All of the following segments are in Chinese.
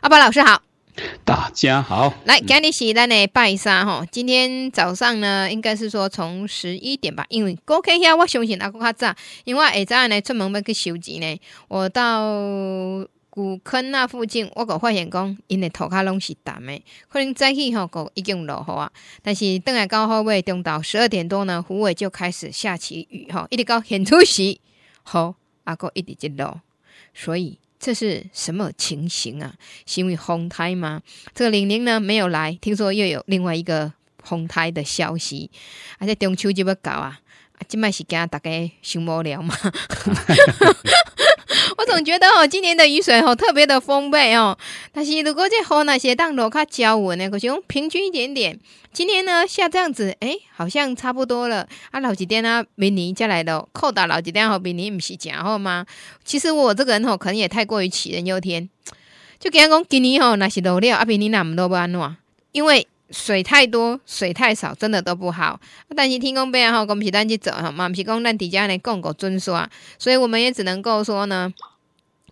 阿伯老师好，大家好。来，今天是咱的拜三哈。今天早上呢，应该是说从十一点吧，因为古坑遐，我相信阿哥较早，因为二早呢出门要去收钱呢。我到古坑那附近，我哥发现讲，因的涂骹拢是湿的，可能早起吼狗已经落雨啊。但是等来到好尾中岛十二点多呢，胡伟就开始下起雨吼，一直到现初时，吼，阿哥一直一落，所以。这是什么情形啊？是因为红胎吗？这个玲玲呢没有来，听说又有另外一个红胎的消息，而且中秋就要到啊，即卖是惊大家想无聊嘛？我总觉得哦，今年的雨水哦特别的丰沛哦，但是如果在河那些当落较焦稳呢，可是用平均一点点。今年呢下这样子，哎，好像差不多了。啊，老几天啊，明年再来了。扣打老几天，好明年不是正好吗？其实我这个人哦，可能也太过于杞人忧天，就给他讲今年哦那些都了，啊明年那么多不安怎？因为水太多、水太少，真的都不好。但是天公伯啊，哈，不是咱去走吼，嘛毋是讲咱自家来讲个尊说，所以我们也只能够说呢。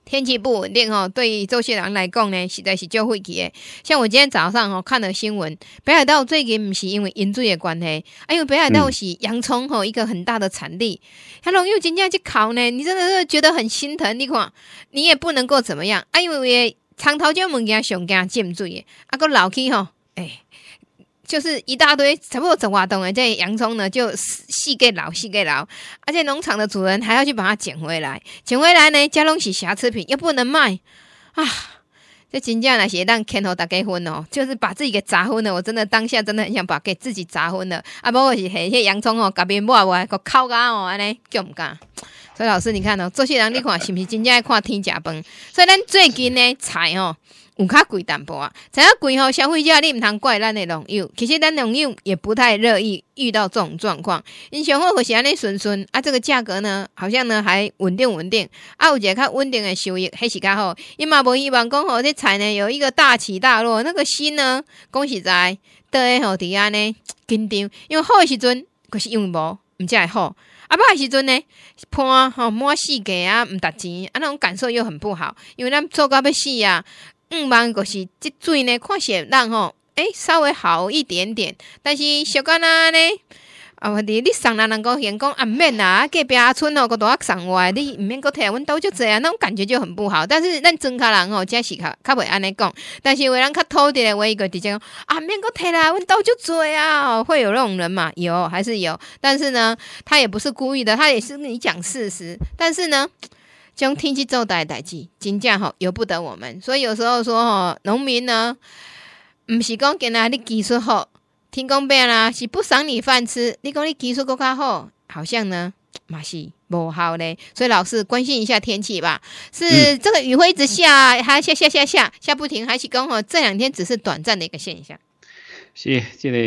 天气不稳定哦，对于这些人来讲呢，实在是遭晦气的。像我今天早上哦看了新闻，北海道最近不是因为饮水的关系，哎呦，北海道是洋葱吼，一个很大的产地，他拢又真正去烤呢，你真的是觉得很心疼。你看，你也不能够怎么样，哎呦，长头椒物件上惊浸水，啊个老气哦，哎。就是一大堆，差不多走挖洞的这洋葱呢就细给老细给老，而且农场的主人还要去把它捡回来，捡回来呢加东西瑕疵品又不能卖啊！这真正来写蛋天吼大家婚哦，就是把自己给砸昏了。我真的当下真的很想把自己砸昏了啊！不过是那些洋葱哦，改变莫歪我敲干哦，安尼叫唔干。所以老师你看哦，这些人你看是不是真正爱看天食饭？所以咱最近呢菜哦。有较贵淡薄啊，知影贵吼，消费者你毋通怪咱的农友，其实咱农友也不太乐意遇到这种状况。因上好就是安尼顺顺啊，这个价格呢，好像呢还稳定稳定啊，有一个较稳定的收益迄是较好。因嘛无希望讲吼，这菜呢有一个大起大落，那个心呢，讲实在倒诶吼伫安尼紧张，因为好时阵可是因为无毋才会好啊，不好时阵呢判吼满四界啊毋值钱啊，那种感受又很不好，因为咱做够要死啊，五万就是即阵呢，看是人吼，诶，稍微好一点点。但是小甘那呢？啊，你你上人能够员工阿面啊，隔壁阿村哦，佫多阿送我，你毋免佫摕阮兜就这啊，那种感觉就很不好。但是咱庄客人哦，真是较较袂安尼讲。但是有人较偷的，我一个直接讲啊免佮摕啦，阮兜就做啊，会有那种人嘛？有还是有？但是呢，他也不是故意的，他也是跟你讲事实。但是呢。将天气做的代志，真正吼由不得我们，所以有时候说吼农民呢，毋是讲今仔你技术好，天公伯啦是不赏你饭吃。你讲你技术够较好，好像呢嘛是无好嘞。所以老是关心一下天气吧。是这个雨会一直下，还下下下下下不停，还是讲吼这两天只是短暂的一个现象。是，即个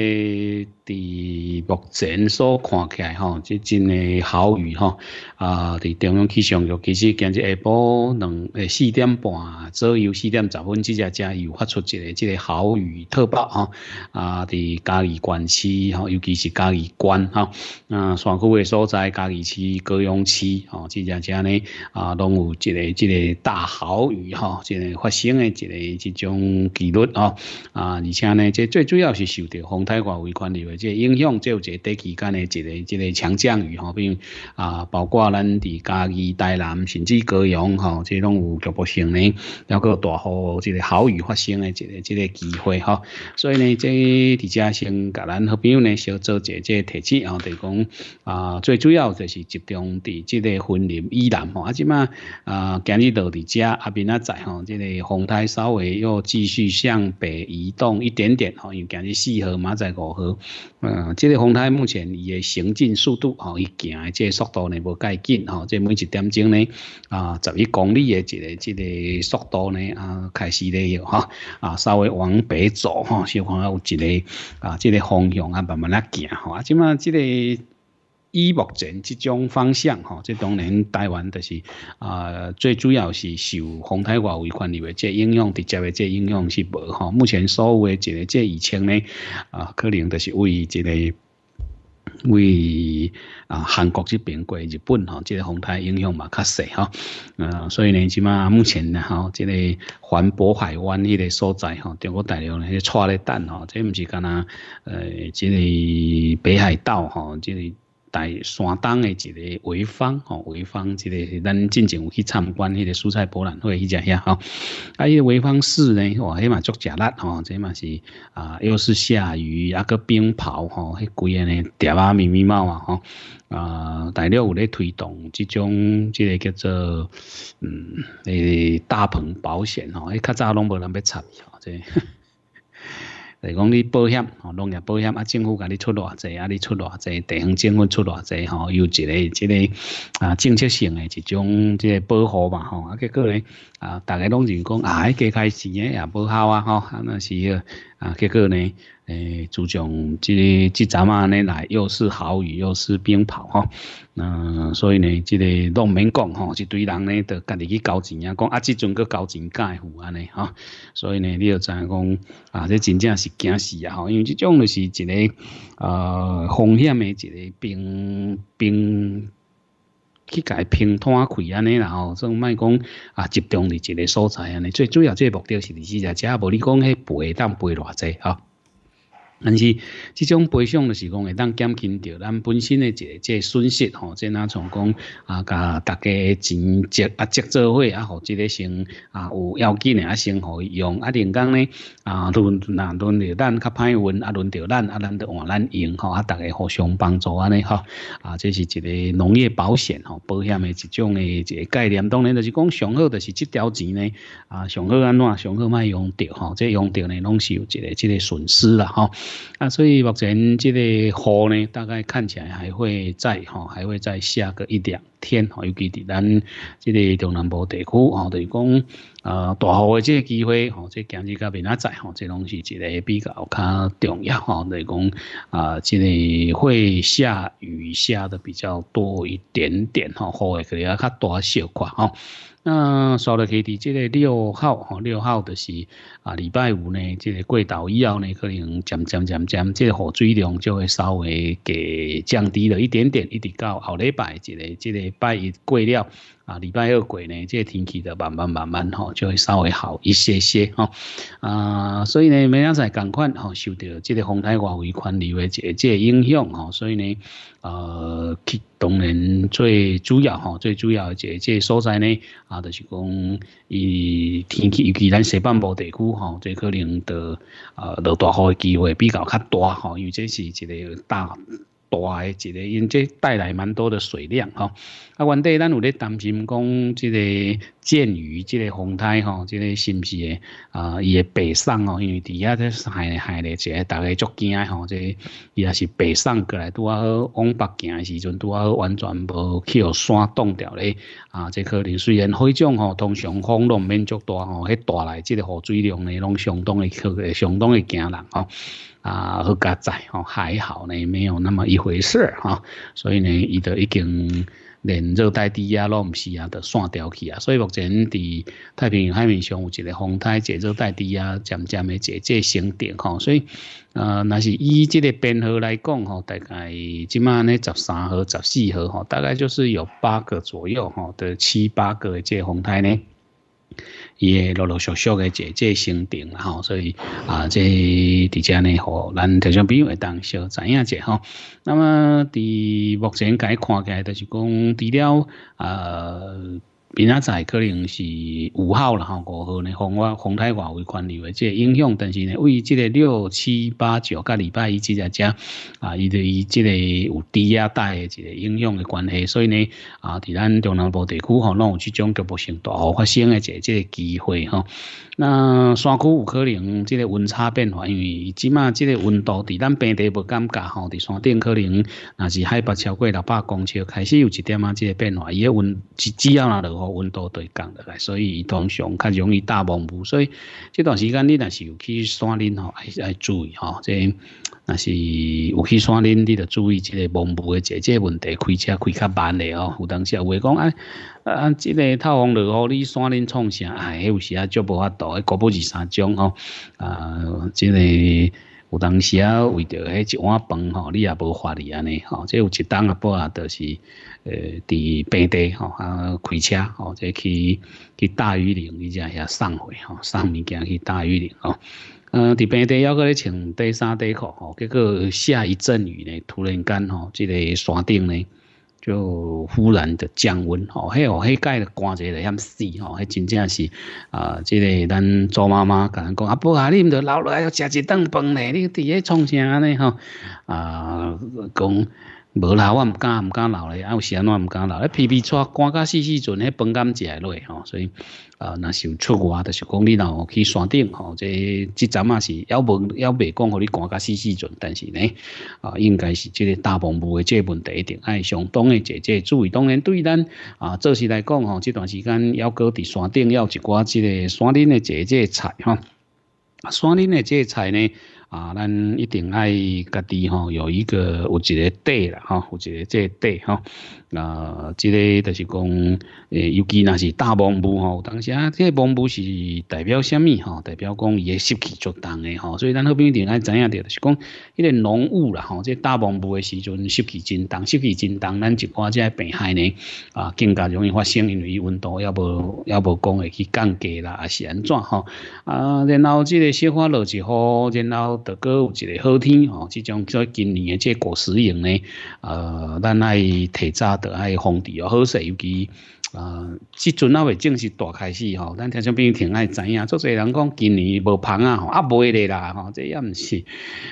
伫目前所看起，来吼，即真诶，好雨，吼，啊，伫中央气象局其实今日下晡两诶四点半左右四点十分，即者即又发出一个即个好雨特报吼，啊，伫嘉義关市，吼，尤其是嘉義关吼，嗯，山区诶所在嘉義市、高雄市，吼，即者即呢，啊，拢有一个即个大好雨，吼，即个发生诶一个即种记录吼，啊，而且呢，即最主要。是受到风台外围环流的这个影响，就有一个短期间的一个一个强降雨吼，比如啊，包括咱伫嘉义、台南甚至高雄吼，即拢有局部性呢，有个大雨即个豪雨发生的一个一个机会吼。所以呢，即个伫嘉先甲咱好朋友呢，小做一即个提示哦，就讲啊，最主要就是集中伫即个森林以南吼，啊即嘛啊，今日到伫遮啊边啊在吼，即个风台稍微要继续向北移动一点点吼，为今。你四号，马在五号，嗯，这个风台目前伊嘅行进速度吼，伊行嘅即个速度呢，无介紧吼，即每一点钟呢，啊，十一公里的一个即个速度呢，啊，开始咧哈，啊，稍微往北走吼，小可有一个啊，即个方向啊，慢慢来行吼，即嘛即个。以目前即种方向吼，即当然台湾就是啊，最主要是受红太外围理围即影响，直接的即影响是无吼。目前所有的一个即疫情呢，啊，可能就是为一个为啊韩国这边过日本吼，即红太影响嘛较细吼。呃，所以呢，起码目前呢吼，即个环渤海湾迄个所在吼，中国大陆呢，带咧等吼，即唔是干呐，呃，即个北海道吼，即个。在山东的一个潍坊，吼，潍坊这个咱进前有去参观那个蔬菜博览会，去一遐吼。啊，伊潍坊市呢，哇，迄嘛足食力吼，这嘛是啊，又是下雨，啊个冰雹吼，迄几个呢，戴啊密密茂啊吼，啊，大量有咧推动这种这个叫做嗯，诶，大棚保险吼，迄较早拢无人要插，吼，这。就讲你保险，吼农业保险啊，政府给你出偌济啊，你出偌济，地方政府出偌济，吼，有一个这个啊政策性的一种即个保护吧，吼啊，结果呢啊，大家拢认为讲哎，刚开始也不好啊，吼，啊那是啊，结果呢。诶，注重即个即阵啊，尼来又是好雨，又是冰雹，哈，嗯，所以呢，即个拢免讲，吼，一堆人呢，就家己去交钱啊，讲啊，即阵个交钱盖户安尼，哈，所以呢，你要知讲啊，这真正是惊死啊，吼，因为即种就是一个啊风险诶，一个冰冰。去解平摊开安尼，然后说卖讲啊，集中伫一个所在安尼，最主要个目的是伫只只，无你讲迄赔，当赔偌济吼。但是，这种赔偿就是讲会当减轻掉咱本身的一个即损失吼，即哪从讲啊，甲大家钱借啊借做伙啊，互即个先啊有要紧的啊先互伊用，啊另讲咧啊轮哪轮到咱较歹运啊轮到咱啊咱就换咱用吼，啊大家互相帮助安尼吼啊这是一个农业保险吼保险的一种一个概念，当然就是讲上好就是即条钱呢啊上好安怎上好卖用掉吼，即用掉呢拢是有一个即个损失啦吼。啊，所以目前这个雨呢，大概看起来还会再吼，还会再下个一两天吼。尤其的咱这个中南部地区哦，是讲呃，大雨的这个机会吼，这今日甲明仔载吼，这东西是一个比较较重要吼。是讲啊，这里会下雨下的比较多一点点吼，雨会可能要较大小块哈。那说了，佮伫即个六号，吼六号就是啊礼拜五呢，即个过岛以后呢，可能渐渐渐渐，即个雨水量就会稍微给降低了一点点，一直到后礼拜一个即个拜一过了。啊，礼拜二过呢，即个天气的慢慢慢慢吼，就会稍微好一些些吼。啊，所以呢，明仔再赶快吼，受到即个风台外围环流的这这影响吼，所以呢，呃，当然最主要吼，最主要的这这所在呢，啊，就是讲，以天气，尤其咱西半部地区吼，最可能的呃落大雨的机会比较较大吼，因为这是一个大大的一个，因这带来蛮多的水量吼。啊，原地咱有咧担心讲，即个剑鱼、即个风台吼，即个是不是啊？伊会北上吼，因为底下只海海咧，即个大概足惊吼，即伊也是北上过来，拄好往北行时阵，拄好完全无去互山冻掉咧啊！即可能虽然海涨吼，通常风都毋免足大吼，迄大来即个雨水量咧，拢相当的、相当诶惊人吼啊！好加载吼，还好呢，没有那么一回事哈，所以呢，伊都已经。连热带低压拢唔是啊，都散掉去啊，所以目前伫太平洋海面上有一个风台，一个热带低压渐渐的在升顶吼，所以呃，那是以这个编号来讲吼，大概即满呢十三号、十四号吼，大概就是有八个左右吼的七八个这风台呢。伊会陆陆续续的做这个行啦吼，所以啊，这伫遮呢，互咱众朋比会当小知影者吼。那么伫目前看起来，就是讲除了啊。明仔载可能是五号了吼，五号呢，风外风太外围环流的这个影响，但是呢，位于这个六七八九甲礼拜一即只只，啊，伊对伊这个有低压带的即个影响的关系，所以呢，啊，伫咱中南部地区吼，拢有即种脚步性大发生的这这个机会吼。那山区有可能这个温差变化，因为即码这个温度伫咱平地无感觉吼，伫山顶可能那是海拔超过六百公尺，开始有一点啊这个变化，伊个温只只要哪落。温度对降落来，所以伊通常较容易大盲雾，所以这段时间你若是有去山林吼，爱是注意吼。即若是有去山林，你著注意即个雾雾的这这问题，开车开较慢嘞哦。有当时有话讲，啊啊，即个透风落雨，你山林创啥？哎，有时啊无法度大，搞不二三种吼。啊，即个有当时啊为着迄一碗饭吼，你也无法哩安尼吼。即有一当啊，波啊，就是。呃，伫平地吼啊开车吼，再、去去大雨林伊只遐送货吼，送物件去大雨林吼。呃、伫平地要搁咧穿短衫短裤吼，结果下一阵雨咧，突然间吼，即、个山顶咧，就忽然的降温吼，迄哦迄届的刮者咧险死吼，迄、真正是啊，即、个咱做妈妈甲咱讲啊，不啊，你毋着留落来食一顿饭咧，你伫咧创啥咧吼？啊，讲、无啦，我唔敢唔敢老咧，啊有时啊我唔敢老咧，偏偏撮赶个四时准，迄分甘食落吼，所以啊，那是有出外就是讲你若去山顶吼，即即阵啊是要无要袂讲，互你赶个四时准，但是呢啊，应该是即个大棚布的即个问题一定爱上当的坐即注意，当然对咱啊做事来讲吼，这段时间要搁伫山顶，要一寡即个山顶的坐即菜哈，山顶的即菜呢？啊，咱一定爱家己吼，有一个有一个底啦吼，有一个这底哈。啊，这个就是讲，诶，尤其那是大风雾吼，当时啊，这风雾是代表什么吼？代表讲伊的湿气足重的吼。所以咱迄边一定爱怎样滴，就是讲，迄个浓雾啦吼，这大风雾诶时阵，湿气真重，湿气真重，咱一刮这病害呢，啊，更加容易发生，因为温度要不要不讲会去降低啦，还是安怎哈？啊，然后这个小花落一雨，然后。得过有一个好天吼，即种做今年嘅结果实用呢，呃，咱爱提早得爱防治哦，好势，尤其呃，即阵啊，未正式大开始吼，咱听上边听爱知影，足侪人讲今年无棚啊，啊，袂咧啦吼，这也毋是，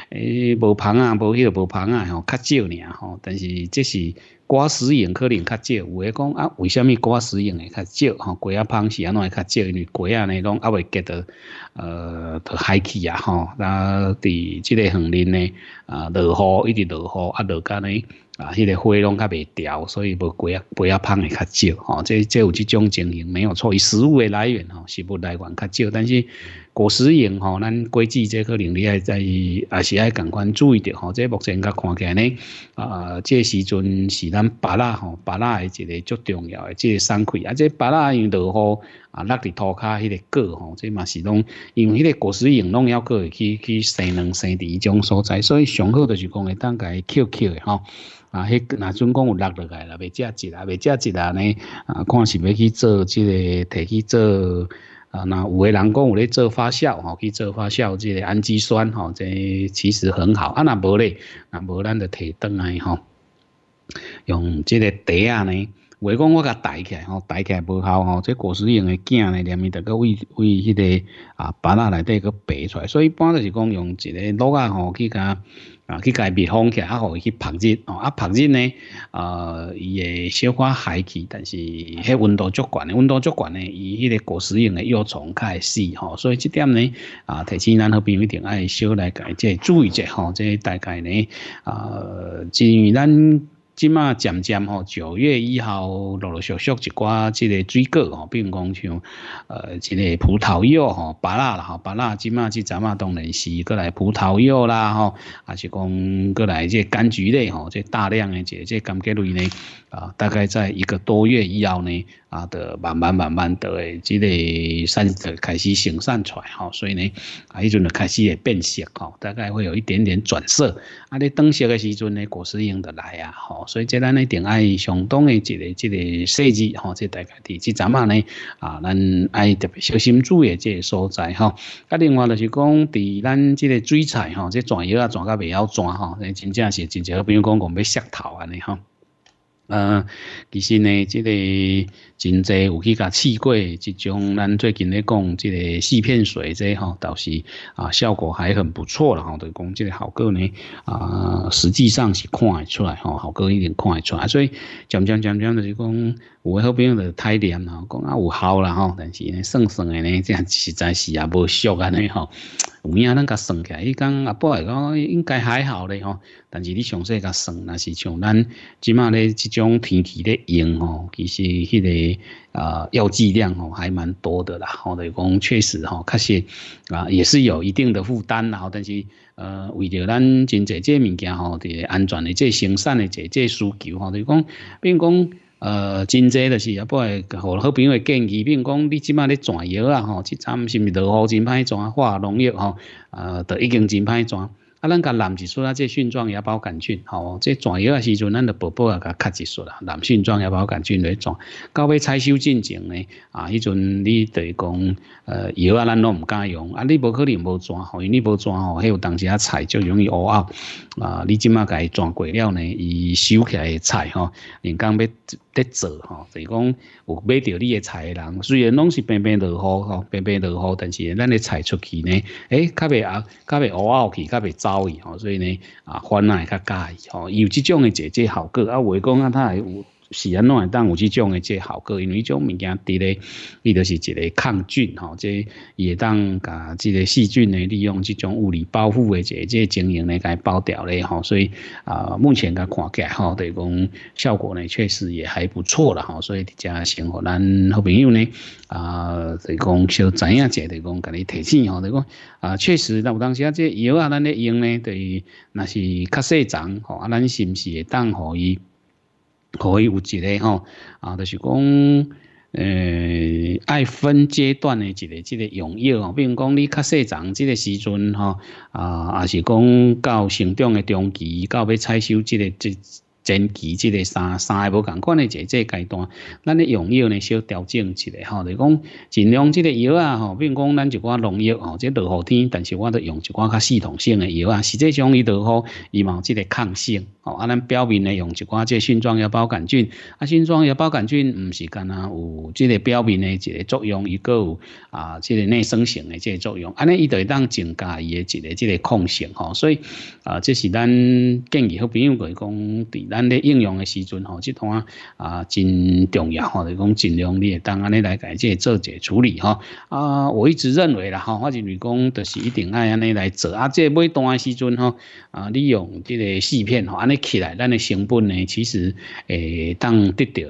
诶，无棚啊，无迄个无棚啊，吼，较少尔吼，但是这是。瓜食用可能较少，有诶讲啊，为虾米瓜食用会较少？吼，瓜叶胖是安会较少，因为瓜啊呢，拢啊未结得呃海气啊，吼，啊，伫即个恒温呢，啊，落雨一直落雨，啊，落干呢，啊，迄个花拢较未凋，所以无瓜叶，果叶胖会较少，吼，这这有即种情形没有错，伊食物诶来源吼是无来源较少，但是。果实形吼，咱规矩这可能力也是也是爱更关注意的吼。即目前个看起来呢，啊，即时阵是咱芭拉吼，芭拉一个足重要的，即个伤口啊，即芭拉因为落雨啊，落伫涂骹迄个果吼，即嘛是拢因为迄个果实形拢要过去去生卵生伫一种所在，所以上好就是讲，会当个捡捡的吼，啊，迄那阵讲有落落来啦，未食一啦，未食一啦呢，啊，看是要去做即个提去做。啊，那有诶人讲有咧做发酵吼，去做发酵即个氨基酸吼，即其实很好。啊，那无咧，那无咱就提倒来吼，用即个茶呢，袂讲我甲带起来吼，带起来无效吼，即果实用诶碱呢，连伊得个为为迄个啊板啊内底个拔出来，所以一般就是讲用一个卤啊吼去甲。啊，去盖密封起来，啊，去晒日，哦，啊，晒日呢，呃，伊会消化害气，但是，迄温度足悬，温度足悬呢，伊迄个果实用的幼虫开始，吼，所以这点呢，啊，提醒咱和朋友一定爱少来解，即注意者吼，即大概呢，啊，是因为咱。即嘛渐渐吼，九月一号陆陆续续一挂即个水果吼，比如讲像呃即个葡萄柚吼芭 a 啦吼芭 a 即嘛即阵啊当然是过来葡萄柚啦吼，还是讲过来即柑橘类吼，即大量的即即柑橘类呢啊，大概在一个多月以后呢啊，的慢慢慢慢的即个散开始散出来吼，所以呢啊迄阵就开始会变色吼，大概会有一点点转色，啊你转色的时阵呢，果实英的来啊吼。所以，即咱咧定爱相当嘅一个、一个细节，吼，即大家伫即阵下咧，啊，咱爱特别小心注意即个所在，吼。啊，另外就是讲，伫咱即个水菜，吼，即转药啊转甲未晓转，吼，真正是真少，比如讲讲要削头安尼，吼。呃，其实呢，这个真济有去甲试过，一种咱最近咧讲这个四片水这吼，倒是啊效果还很不错了吼，就讲这个效果呢啊实际上是看会出来吼，效果一定看会出来，所以讲讲讲讲就是讲，有好朋友就太黏啦，讲啊有好啦吼，但是呢，算算诶呢这样实在是也无熟安尼吼。有影咱甲算起来，伊讲阿伯来讲应该还好咧吼。但是你详细甲算，那是像咱即满咧即种天气咧用吼，其实迄个啊药剂量吼还蛮多的啦。吼，就讲确实吼，确实啊也是有一定的负担啦。但是呃为着咱真济这物件吼，的安全的这生产的这这需求吼，就讲比如讲。呃，真济就是也不会，好，好朋友建议，如讲你即卖咧转药啊吼，即阵是毋是落雨真歹转化农药吼，呃，都已经真歹转。啊，咱甲男子说啊，这性状野包杆菌，吼，这装药诶时阵，咱个宝宝啊，甲卡一说啦，男性状野包杆菌的一到尾采收进程呢，啊，迄阵你等讲，呃，药啊，咱拢唔敢用，啊，你无可能无装，吼，因为你无装吼，迄有当时啊菜就容易乌臭，啊，你今甲伊装过了呢，伊收起来菜吼，人工要得做吼，等是讲有买着你诶菜人，虽然拢是平平落雨吼，平平落雨，但是咱诶菜出去呢，哎，较袂啊，较袂乌臭去，较袂糟。所以呢，啊，甲嚟佢介意，有即种诶姐姐效果，啊，我讲啊，佢有。是安怎会当有即种诶即效果，因为种物件伫咧，伊就是一个抗菌吼，即伊会当甲即个细菌呢利用即种物理保护诶即个即经营甲伊包掉咧吼，所以啊，目前甲看起来吼，对讲效果呢确实也还不错啦吼，所以伫家先互咱好朋友呢啊，对讲小知影者对讲甲你提醒吼，对讲啊，确实当有当时啊，即药啊咱咧用咧，对，若是较细长吼，啊咱是毋是会当互伊？可以有一个吼，啊，就是讲，呃，爱分阶段的一个这个用药哦，比如讲你较细长这个时阵吼啊，也是讲到成长的中期，到要采收这个这。前期即个三三个无同款的即个阶段，咱咧用药呢，小调整一下吼，就讲尽量即个药啊吼，比如讲咱一寡农药吼，即落雨天，但是我得用一寡较系统性的药啊。实际上，伊落雨伊冇即个抗性吼，啊，咱表面咧用一寡即个新庄药孢杆菌，啊，新庄药孢杆菌唔是干若有即个表面的一个作用，伊有啊，即个内生性的即个作用，安尼伊就会当增加伊的一个即个抗性吼。所以啊，这是咱建议好朋友佮讲。咱咧应用的时阵吼，即段啊真重要吼，就讲尽量你当安尼来改解做解处理吼。啊，我一直认为啦吼，或是如讲就是一定爱安尼来做啊。即买单的时阵吼，啊，利用即个试片吼安尼起来，咱的成本呢其实诶，当得到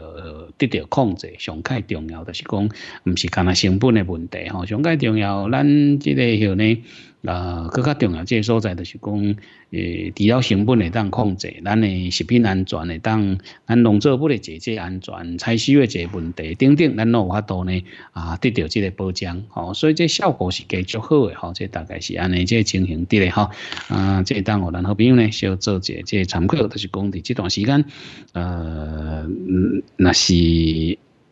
得到控制，上盖重要的是讲，唔是干那成本的问题吼，上盖重要咱即个吼呢。那更加重要，这所在就是讲，诶，除了成本会当控制，咱的食品安全会当，咱农作物的节节安全、采收的节问题等等，咱拢有法度呢，啊，得到这个保障，吼，所以这效果是解足好的，吼，这大概是安尼这情形的，哈，啊，即当我咱好朋友呢，小做一下这参考，就是讲伫这段时间，呃，嗯，那是。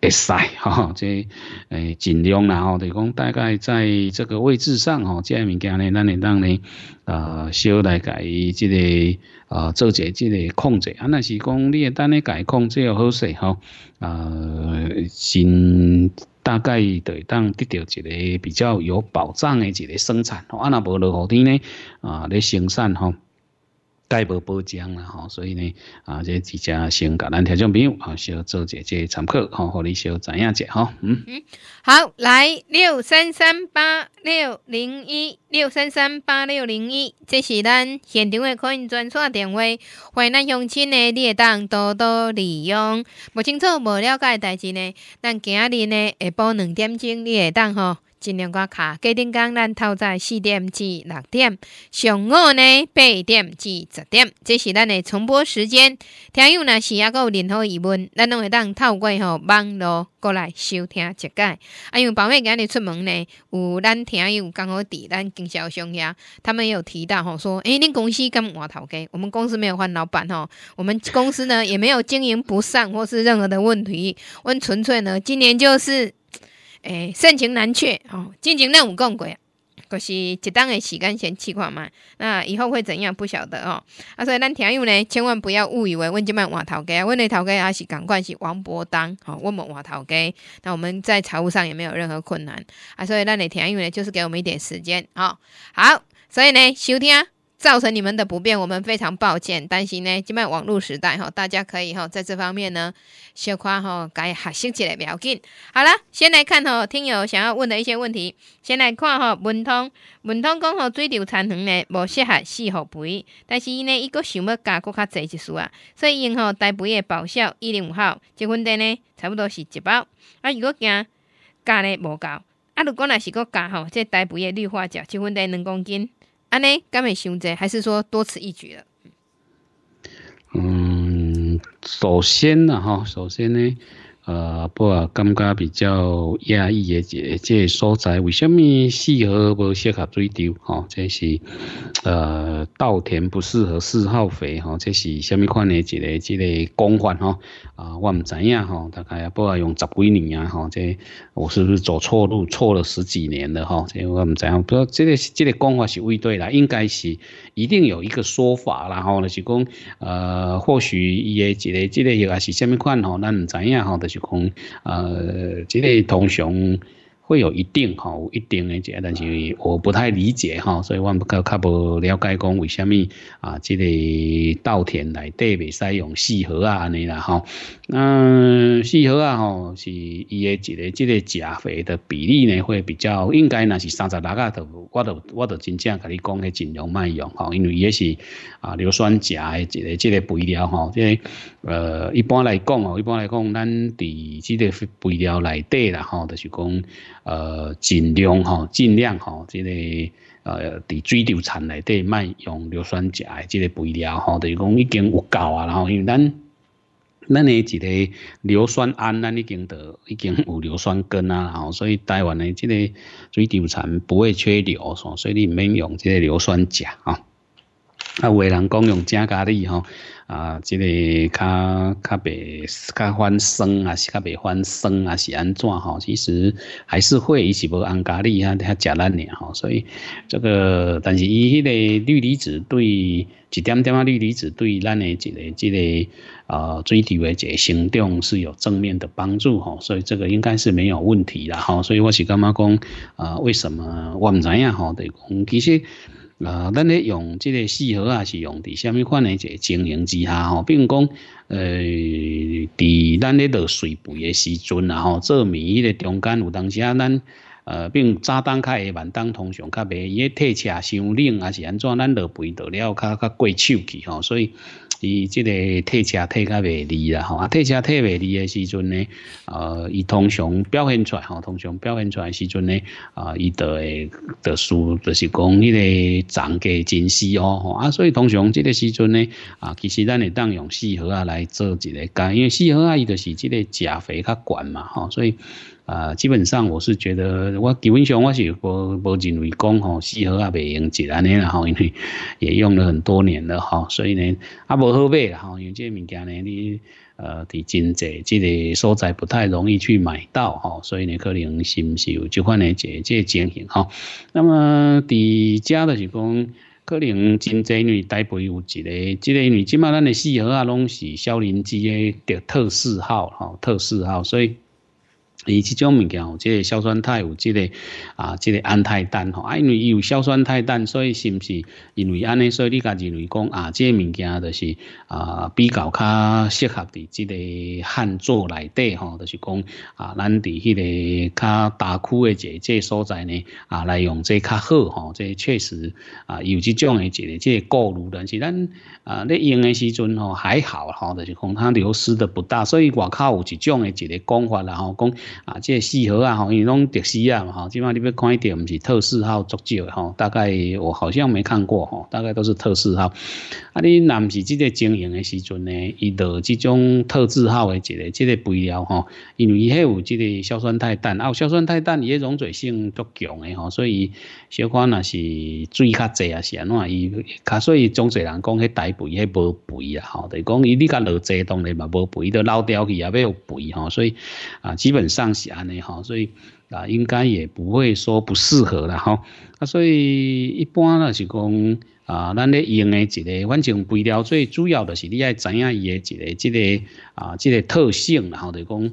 会使吼，即 诶尽量啦吼，就讲大概在这个位置上吼，这物件呢，咱会当呢，呃，小来改即个，呃，做些即个控制啊。那是讲你等你改控制好势吼，呃，先大概就会当得到一个比较有保障的一个生产。啊，那无落雨天呢，啊，咧生产吼。介无保障啦吼，所以呢，啊，这只先甲咱听众朋友，啊，小做一下参考，吼，互你小知影一下吼。嗯嗯，好，来六三三八六零一六三三八六零一，这是咱现场的可以专线电话，欢迎咱乡亲呢，你会当多多利用。不清楚、不了解的代志呢，咱今日呢，下播两点钟你会当吼。尽量挂卡，几点讲，咱透早四点至六点，上午呢八点至十点，这是咱的重播时间。听友呢，是还阁有任何疑问，咱拢会当透过吼网络过来收听一解。因为宝妹今日出门呢，有咱听友刚好伫咱经销商遐，他们有提到吼，说欸，恁公司敢换头家？我们公司没有换老板吼，我们公司呢也没有经营不善或是任何的问题。问纯粹呢，今年就是。诶，盛情难却吼，进前咱有讲过可、就是一档的时间先试看嘛，那以后会怎样不晓得哦。啊，所以咱听友呢，千万不要误以为阮即摆换头家，阮诶头家也是共款是王伯当哦，阮无们头家，那我们在财务上也没有任何困难啊，所以咱诶听友呢，就是给我们一点时间哦。好，所以呢，收听。造成你们的不便，我们非常抱歉。担心呢，今麦网络时代哈，大家可以哈，在这方面呢，小夸哈，该学习起来比较紧。好了，先来看哈，听友想要问的一些问题。先来看哈，文通文通讲吼，水流残痕呢，无适合四号肥，但是呢，伊个想要加搁较济一丝啊，所以用吼，台肥的保效一零五号，积分袋呢，差不多是一包。啊，如果惊加呢无够，啊，如果若是个加吼，这台肥的氯化钾积分袋两公斤。安呢？甘美胸者，还是说多此一举了？嗯，首先呢，哈，首先呢。呃，不啊，感觉比较压抑嘅，即即所在为虾米四合不适合追丢？吼，这是呃稻田不适合四号肥？吼，这是虾米款嘅一个一个光法吼，啊，我唔知影？吼，大概啊不啊用十几年啊？吼，即我是不是走错路错了十几年了？吼，即我唔知影。不，过这个这个光法是未对啦，应该是一定有一个说法，然后咧是讲呃，或许伊嘅一个一个个、是虾米款？吼，咱唔知影？吼，就是。讲，呃，这类同常会有一定哈，有一定诶解，但是我不太理解哈，所以万不可较无了解讲为虾米啊？即个稻田内底未使用四合啊安尼啦哈？那四合啊吼，是伊诶一个即个钾肥的比例呢，会比较应该那是三十六啊？我着我着真正甲你讲诶，尽量卖用哈，因为也是啊，硫酸钾诶一个即个肥料哈，因为呃一般来讲哦，一般来讲咱伫即个肥料内底啦哈，就是讲。呃，尽量吼，尽量吼这个呃，伫水貂田内底，卖用硫酸钾的这个肥料吼，就是讲已经有够啊。然后，因为咱咱呢，一个硫酸铵，咱已经已经有硫酸根啊，所以台湾的这个水貂产不会缺硫，所以你免用这个硫酸钾啊。啊，话人讲用加咖喱吼，啊，这个较较袂较反酸啊，是较袂反酸啊，是安怎吼？其实还是会，伊是无按咖喱啊，遐食咱俩吼。所以这个，但是伊迄个氯离子对一点点啊，氯离子对咱诶一个、一个啊，水体诶一个行动是有正面的帮助吼。所以这个应该是没有问题啦吼。所以我是感觉讲啊，为什么我毋知影吼？等讲，其实。那咱咧用即个四合啊，是用伫虾米款诶一个经营之下吼，并讲，诶，伫咱咧落水肥诶时阵啊吼，做米咧中间有当时啊，咱，呃，并早当较下晚当通常较袂，伊诶退车伤冷啊是安怎，咱落肥倒了较较过手去吼，所以。伫即个退车退较袂离啦吼啊，退车退袂离诶时阵呢，呃，伊通常表现出来吼，通常表现出来时阵呢，啊，伊会特殊，就是讲迄个长价真死哦吼啊，所以通常即个时阵呢，啊，其实咱会当用四合来做一个，但因为四合啊，伊就是即个钾肥较悬嘛吼，所以。啊，基本上我是觉得，我基本上我是无无认为讲吼，适合啊袂用自然呢，吼，因为也用了很多年了，吼，所以呢，啊无好买啦，吼，因为这物件呢，你呃，伫真济，即个所在不太容易去买到，吼，所以呢，可能毋是有这款呢，即即情形，吼。那么伫家的是讲，可能真济女台北有一个，即个女，即马咱的四合啊，拢是少林寺的特四号，吼，特四号，所以。伊即种物件有即个硝酸钛有即个啊，即个氨钛氮吼，啊，因为伊有硝酸钛氮，所以是毋是？因为安尼，所以你家认为讲啊，即个物件就是啊，比较较适合伫即个旱作内底吼，就是讲啊，咱伫迄个较大区诶即即个所在呢啊，来用即较好吼，即确实啊，有即种诶一个即个顾虑，但是咱啊，咧用诶时阵吼还好吼，就是讲它流失的不大，所以外口有一种诶一个讲法啦吼，讲。啊，这四河啊，吼，因为拢特西啊嘛，吼，起码你要看一点，唔是特四号足球吼，大概我好像没看过吼，大概都是特四号。啊，你毋是即个经营的时阵呢，伊得即种特制号的一个，即个肥料吼，因为伊遐有即个硝酸钛氮，啊，硝酸钛氮伊的溶解性足强的吼，所以小可那是水较济啊，是安怎伊，卡所以种侪人讲迄大肥迄无肥啊，吼，著是讲伊你甲落济，当然嘛无肥，伊都老掉去也要肥吼，所以啊，基本上。是安尼吼，所以啊，应该也不会说不适合了吼。啊，所以一般呢是讲啊，咱咧用的一个反正肥料最主要的是你爱知影伊的一个、一个啊、一个特性，然后就讲。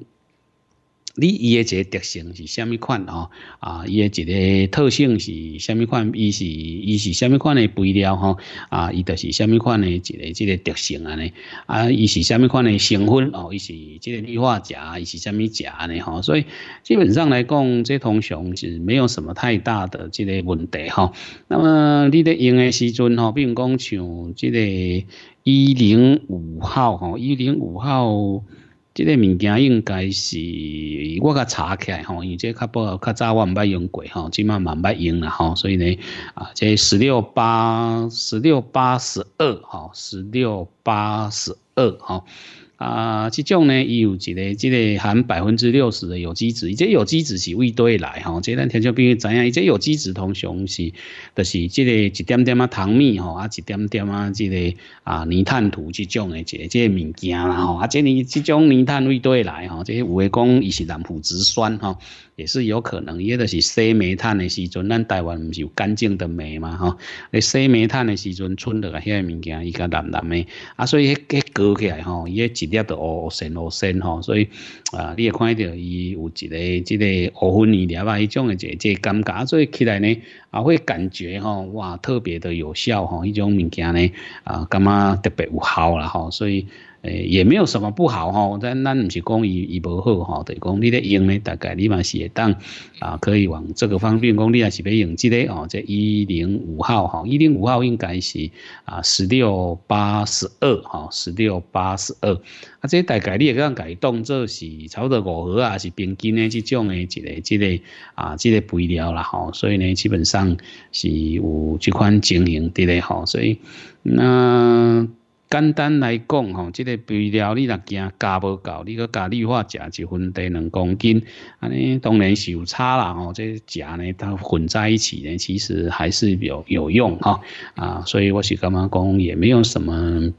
你伊诶一个特性是虾米款哦？啊，伊诶一个特性是虾米款？伊是伊是虾米款诶肥料吼？啊，伊著是虾米款诶一个即个特性安尼？啊，伊是虾米款诶成分哦？伊是即个氯化钾，伊是虾米钾尼吼？所以基本上来讲，这通常是没有什么太大的即个问题吼。那么你咧用诶时阵吼，比如讲像即个一零五号吼，一零五号。即个物件应该是我甲查起来吼，因为即较不较早我唔捌用过吼，即卖蛮捌用啦吼，所以呢啊，即十六八十六八十二吼，十六八十二吼。啊，这种呢，伊有一个，这个含百分之六十的有机质，伊这有机质是未堆来吼，这咱天朝必须知影，伊这有机质通常是，都是这个一点点啊糖蜜吼，啊一点点啊这个啊泥炭土这种的这这物件啦吼，啊这泥这种泥炭沃堆来吼，这有唔讲伊是南腐植酸吼，也是有可能，也都是洗煤炭的时阵，咱台湾唔是有干净的煤嘛吼，你洗煤炭的时阵，剩落来遐物件，伊个南南的，啊所以迄个隔起来吼，伊个。跌到哦，神哦神吼，所以啊你也看到伊有一个即个五分二点啊，迄种诶嘅就即感觉，所以起来呢也会感觉吼哇特别的有效吼，迄种物件呢啊感觉特别有效啦吼，所以。诶，也没有什么不好吼，咱咱唔是讲伊伊无好哈，是讲你咧用咧，大概你嘛是会当啊，可以往这个方面讲，你也是要用这个哦。即一零五号哈，一零五号应该是啊十六八十二哈，十六八十二啊，即大概你也搿样解动作是差不多五盒啊，是平均呢，即种诶一个，即个啊，即个肥料啦吼。所以呢，基本上是有即款经营伫咧吼，所以那。简单来讲吼，这个肥料你若惊加无够，你搁加氯化钾一分得两公斤，安尼当然是有差啦吼。即食呢，它混在一起呢，其实还是有有用哈啊，所以我是感觉讲，也没有什么。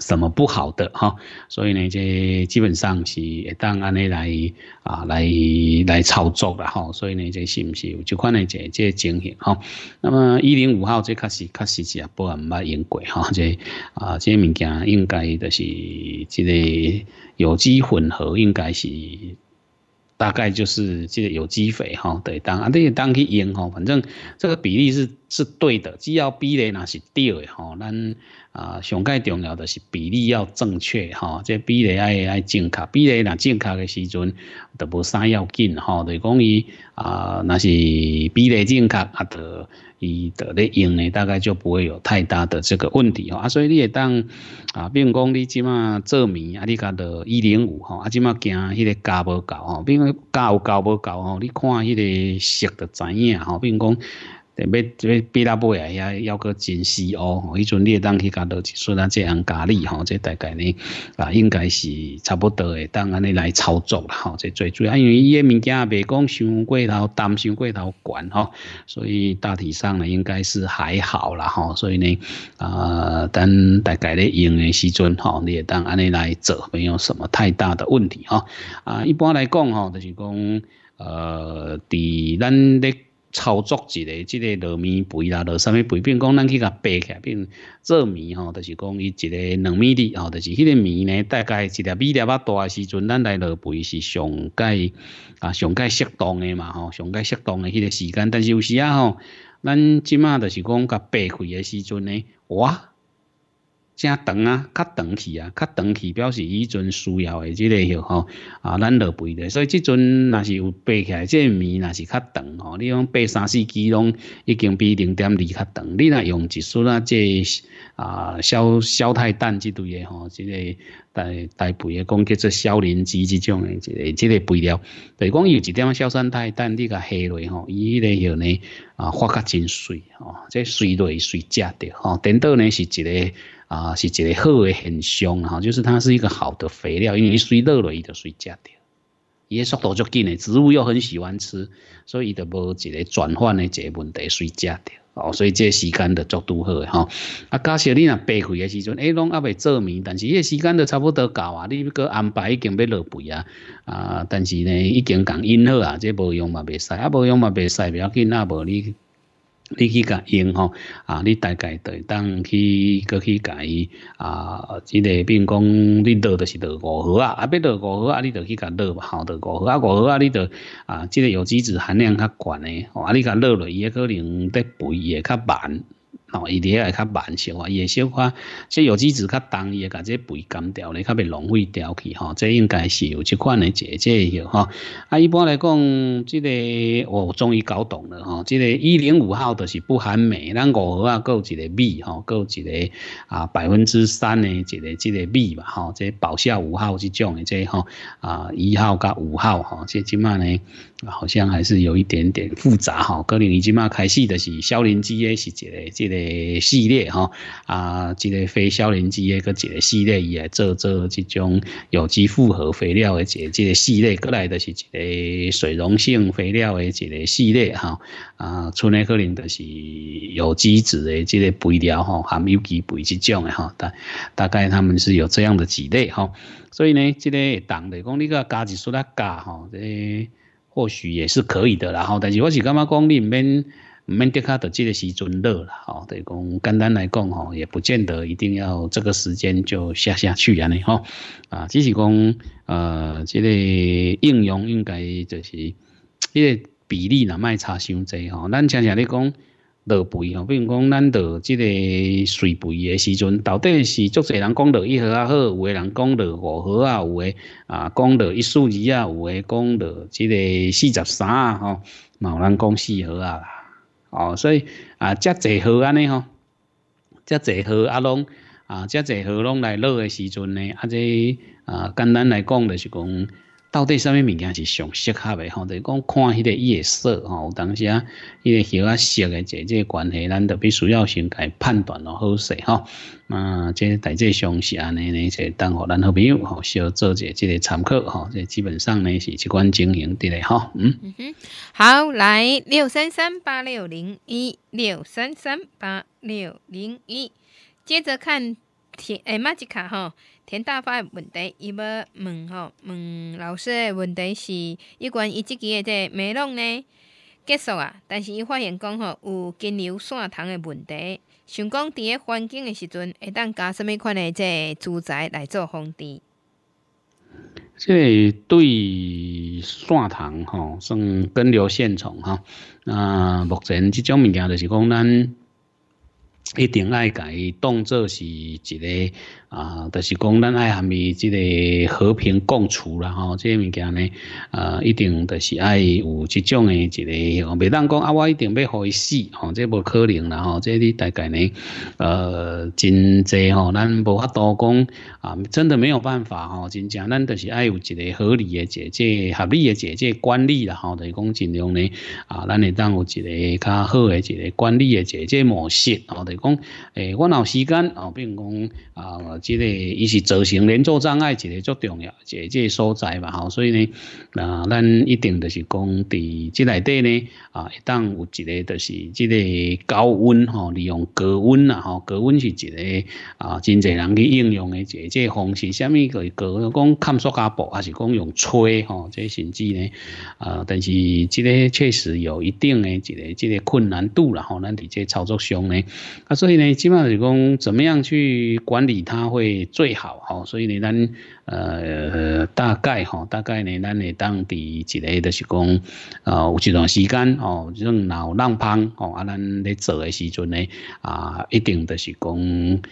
什么不好的哈？所以呢，这基本上是当安尼来啊，来来操作的哈。所以呢，这是不是有这款的这这情形哈？那么一零五号这确实确实是啊，不怎么用过哈，这啊这些物件应该都是这个有机混合，应该是大概就是这个有机肥哈。对，当安尼当去用哈，反正这个比例是。是对的，只要比例那是对的吼。咱啊，上个重要的是比例要正确吼。这比例爱爱正确，比例若正确的时阵，都不啥要紧吼。就讲伊啊，那是比例正确，啊得伊得咧用咧，大概就不会有太大的这个问题哦。啊，所以你也当啊，比如讲你即马做面啊，你甲著一零五吼，啊即马惊迄个加无够吼，比如讲加有够无够吼，你看迄个色就知影吼。比如讲。要要 BLA 也也要个真 C.O，伊阵列当去个都是算下这样价里吼，这大概呢啊应该是差不多的，当安尼来操作啦吼。这最主要因为伊个物件袂讲伤过头担心过头管吼，所以大体上呢应该是还好了吼。所以呢啊等大概咧用的时阵吼，列当安尼来做，没有什么太大的问题哈。啊，一般来讲吼，就是讲呃，伫咱的。操作一个，即个糯米肥啦，落啥物肥，变讲咱去甲掰起比变做米吼，就是讲伊一个两米二吼，就是迄个面呢，大概一粒米粒物大时阵，咱来落肥是上界啊，上界适当诶嘛吼，上界适当诶迄个时间，但是有时啊吼，咱即马就是讲甲掰开诶时阵呢，哇！正长啊，较长去啊，较长去表示以前需要的这个吼，啊，咱落肥的，所以即阵那是有爬起来，这面那是较长哦。你讲爬三四支拢已经比零点二较长，你若用一束啊，这。啊，硝硝太氮这类嘢吼，即个大大肥嘅，讲叫做硝磷钾这种嘅，即个即个肥料。比如讲有一点啊，硝酸态氮你个黑类吼，伊迄个有呢啊，发甲真水吼，这水类水食着吼，等到呢是一个啊，是一个好嘅很象哈，就是它是一个好的肥料，因为水落落伊就水食着。伊速度足紧诶，植物又很喜欢吃，所以伊就无一个转换的个问题随食着。哦，所以这时间着足拄好诶吼啊，加上你若白肥诶时阵，哎拢阿未做眠，但是迄个时间都差不多到啊，你个安排已经要落肥啊啊，但是呢已经共因好啊，这无用嘛袂使，啊无用嘛袂使，不要紧啊无你。你去甲用吼，啊，你大概对当去，搁去甲伊啊，即个，比如讲，你落就是落五毫啊，啊，要落五毫啊，你就去甲落吧，耗落五毫，啊，五毫啊，你就啊，即个油脂含量较悬诶，哦，啊，你甲落落，伊可能得肥会较慢。哦，伊遐会较慢，消化，伊会小化，即有机质较重，伊会甲即肥减掉咧，较袂浪费掉去吼，即应该是有即款的解解哟吼。啊，一般来讲，即个我终于搞懂了吼，即个一零五号就是不含镁，咱五号啊，够一个镁吼，够一个啊百分之三诶一个即个镁吧吼，即保效五号即种诶即吼啊一号甲五号吼，即即卖咧。好像还是有一点点复杂哈。可能已经嘛，开始的是硝林基液是一个这个系列哈啊，这个非硝林基液个这个系列来做做这种有机复合肥料的这个系列，过来的是一个水溶性肥料的这个系列哈啊，出来可能都是有机质的这个肥料哈，含有机肥这种的哈。大大概他们是有这样的几类哈，所以呢，这个党的讲你个加几来加哈这。或许也是可以的，然后，但是我是感觉讲，你免免得卡到这个时阵热了，吼，等于讲简单来讲，吼，也不见得一定要这个时间就下下去啊，呢，吼，啊，只是讲，呃，这个应用应该就是，一个比例呐，卖差伤济，吼，咱常常你讲。落肥吼，比如讲咱落即个水肥诶时阵，到底是足侪人讲落一盒啊好，有诶人讲落五盒啊，有诶啊讲落一数二啊，有诶讲落即个四十三啊吼，嘛有人讲四盒啊。哦，所以啊，遮侪盒安尼吼，遮侪盒啊拢啊，遮侪盒拢来落诶时阵呢，啊这啊简单来讲就是讲。到底啥物物件是上适合的吼？就讲看迄个颜色吼，有当时啊，迄个色啊色的这这关系，咱著必须要先该判断咯，好势吼。啊，这大致上是安尼呢，就当互咱好朋友吼，小做者即个参考吼。这基本上呢是即款经营伫咧吼。嗯哼，好，来六三三八六零一六三三八六零一，接着看田诶，玛吉卡吼。田大发的问题，伊要问吼，问老师的问题是：有关伊即期诶即美容呢结束啊。但是伊发现讲吼，有金牛线虫诶问题，想讲伫咧环境诶时阵会当加什物款诶即住宅来做防治。即对线虫吼算根瘤线虫哈啊，目前即种物件就是讲咱一定爱伊当做是一个。啊，就是讲，咱爱含为即个和平共处啦吼，这些物件呢，呃，一定就是爱有即种诶，一个袂当讲啊，我一定要互伊死吼，即无可能啦吼，即你大概呢，呃，真侪吼，咱无法多讲啊，真的没有办法吼，真正咱就是爱有一个合理诶解，即合理诶解，即管理啦吼，就讲尽量呢啊，咱会当有一个较好诶一个管理诶解，即模式吼，就讲诶，我有时间吼，比如讲啊。即个伊是造成连作障碍，一个足重要，一个即个所在嘛吼，所以呢，啊，咱一定就是讲伫即内底呢，啊，一旦有一个就是即个高温吼，利用隔温啊吼，隔温是一个啊，真侪人去应用诶，即个方式，下面个隔讲探索加步，还是讲用吹吼，即甚至呢，啊，但是即个确实有一定诶一个即个困难度啦吼，咱伫即操作上呢，啊，所以呢，基本上是讲怎么样去管理它。会最好吼，所以呢，咱呃大概吼，大概呢，咱当地一个就是讲有一段时间这种老浪方啊，咱咧做的时阵呢啊，一定就是讲伫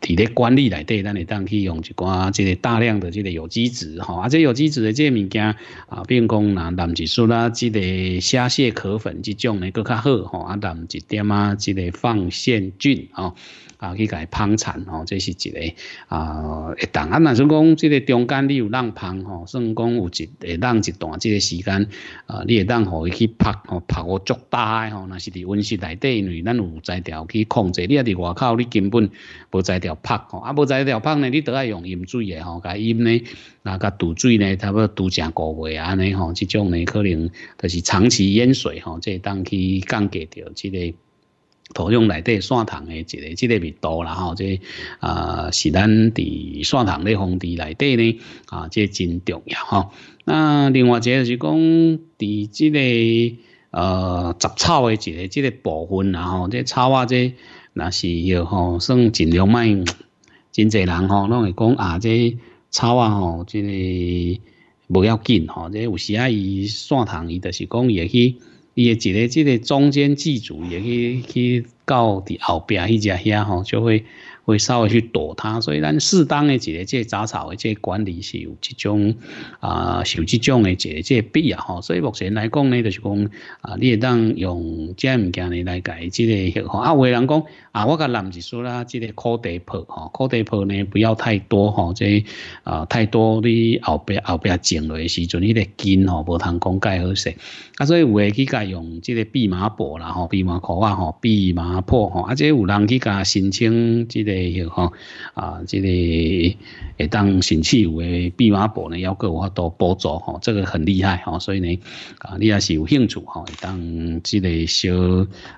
伫咧管理内底，咱当去用一寡即个大量的即个有机质吼，有机质的即个物件啊，如讲素啦，即个虾蟹壳粉即种呢，都较好吼，啊，蓝点啊，即个放线菌啊，去伊芳产吼，这是一个啊，会当。啊，那算讲，这个中间你有冷芳吼，算讲有一会冷一段，这个时间啊，你会当互伊去拍，吼，拍个足大个，吼，那是伫温室内底，因为咱有在条去控制。你啊，伫外口，你根本无在条拍，吼，啊，无在条拍呢，你都要用饮水的吼，加饮呢，那甲堵水呢，差不多堵成个月啊，尼吼，这种呢，可能就是长期淹水，吼，这当去降低掉，这个。土壤内底散虫的一个，即个密度然后这啊是咱伫散虫嘞防治内底呢啊，这真重要吼。那另外一个就是讲，伫即个呃杂草的一个即个部分然后这草啊这那是要吼算尽量卖，真侪人吼拢会讲啊这草啊吼这个不要紧吼，这有时啊伊散虫伊就是讲伊会去。伊诶一个即个中间祭祖，也去去到伫后壁迄只遐吼，就会。会稍微去躲它，所以咱适当的一个即杂草的即管理是有即种啊，是有即种的一个即必要吼。所以目前来讲呢，就是讲啊，你会当用即物件呢来改即个。啊，有人讲啊，我甲男一说啦，即个苦地破吼，苦地破呢不要太多吼，即啊太多你后边后边种落的时阵，你个根吼无通灌溉好势。啊，所以有的去加用即个蓖麻布啦吼，蓖麻壳啊吼，蓖麻粕吼，啊，即有人去加申请即个。诶，吼啊，即个会当城市嘅兵马俑咧，有法多都波吼，这个很厉害吼，所以呢，啊，你也是有兴趣吼，当即个小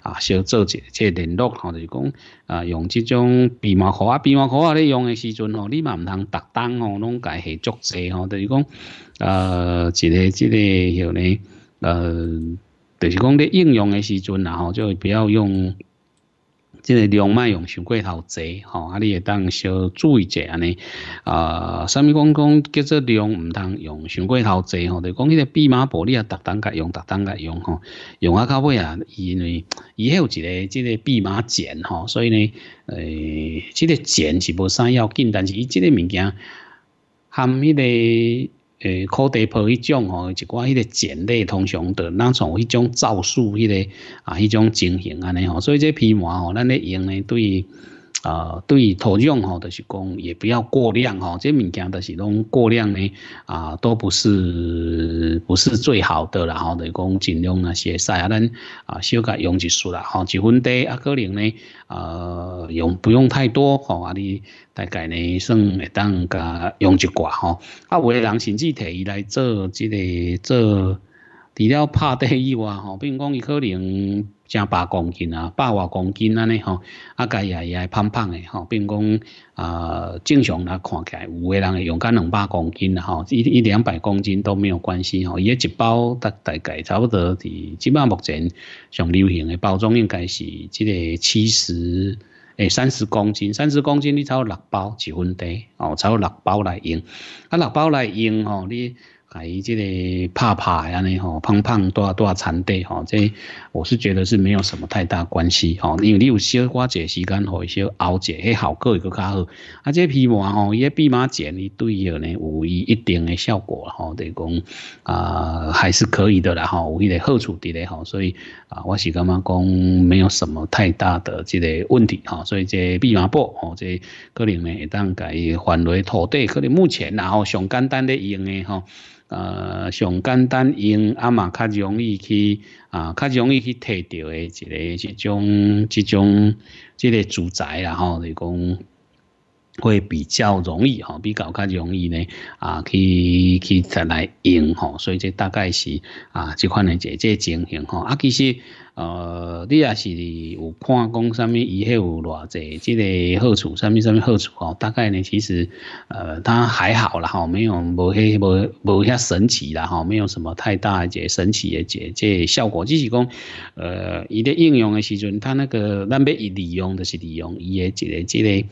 啊小做者即联络吼，就是讲啊，用即种兵马俑啊，兵马俑啊，咧用诶时阵吼，你嘛唔通特登吼，弄个下足济吼，就是讲呃即个即个，然后呢，呃，就是讲咧应用嘅时阵然后就不要用。即个量卖用上过头济吼，啊，你会当小注意一下尼。啊，啥物讲讲叫做量唔当用上过头济吼，就讲迄个蓖麻布你也特当甲用，特当甲用，吼，用啊到尾啊，因为以有一个即个蓖麻碱，吼，所以呢，诶，即个碱是无啥要紧，但是伊即个物件含迄个。诶，口地炮迄种吼，一寡迄个简类通常的，咱从迄种造势迄个啊，迄种情形安尼吼，所以这批麻吼，咱咧用咧对。啊，对土用吼，就是讲也不要过量吼，这物件都是拢过量呢，啊，都不是不是最好的啦吼，就是讲尽量那些晒啊，咱啊小改用一束啦吼，一分地啊，可能呢呃用不用太多吼，啊你大概呢算会当加用一寡吼，啊为人甚至提议来做这个做，除了拍地以外吼，比如讲伊可能。像八公斤啊，百外公斤啊，尼吼，啊家也也胖胖的吼，并讲啊正常来看起来，有个人会用到两百公斤吼，一一两百公斤都没有关系吼。伊一包大大概差不多，是即码目前上流行的包装应该是这个七十诶三十公斤，三十公斤你炒六包，一分袋哦？炒六包来用啊，六包来用吼，你。啊，伊即个怕怕安尼吼，胖胖多多少残对吼，这我是觉得是没有什么太大关系吼，因为你有小花姐时间吼，一些熬姐，迄效果会搁较好。啊，这皮膜吼，伊个蓖麻碱伊对伊呢有一一定的效果吼，于讲啊还是可以的啦吼，有一个好处的咧吼，所以啊，我是感觉讲没有什么太大的即个问题吼，所以这蓖麻布吼，这可能呢当改换为土地，可能目前然后上简单的用的吼。誒上简单用，啊嘛，较容易去，啊较容易去摕到诶。一个一种、一种、呢个住宅啊，嗬，嚟讲会比较容易，吼，比较较容易咧，啊，去去再来用，吼，所以这大概是，啊，即款诶，一啲情形，吼啊，其实呃，你也是有看讲上面以后有偌济，即个好处，上面上面好处吼，大概呢，其实呃，它还好啦，吼，没有无迄无无遐神奇啦吼，没有什么太大一节神奇的解这效果，只是讲呃，伊在应用的时阵，它那个咱要伊利用的是利用伊的一个即个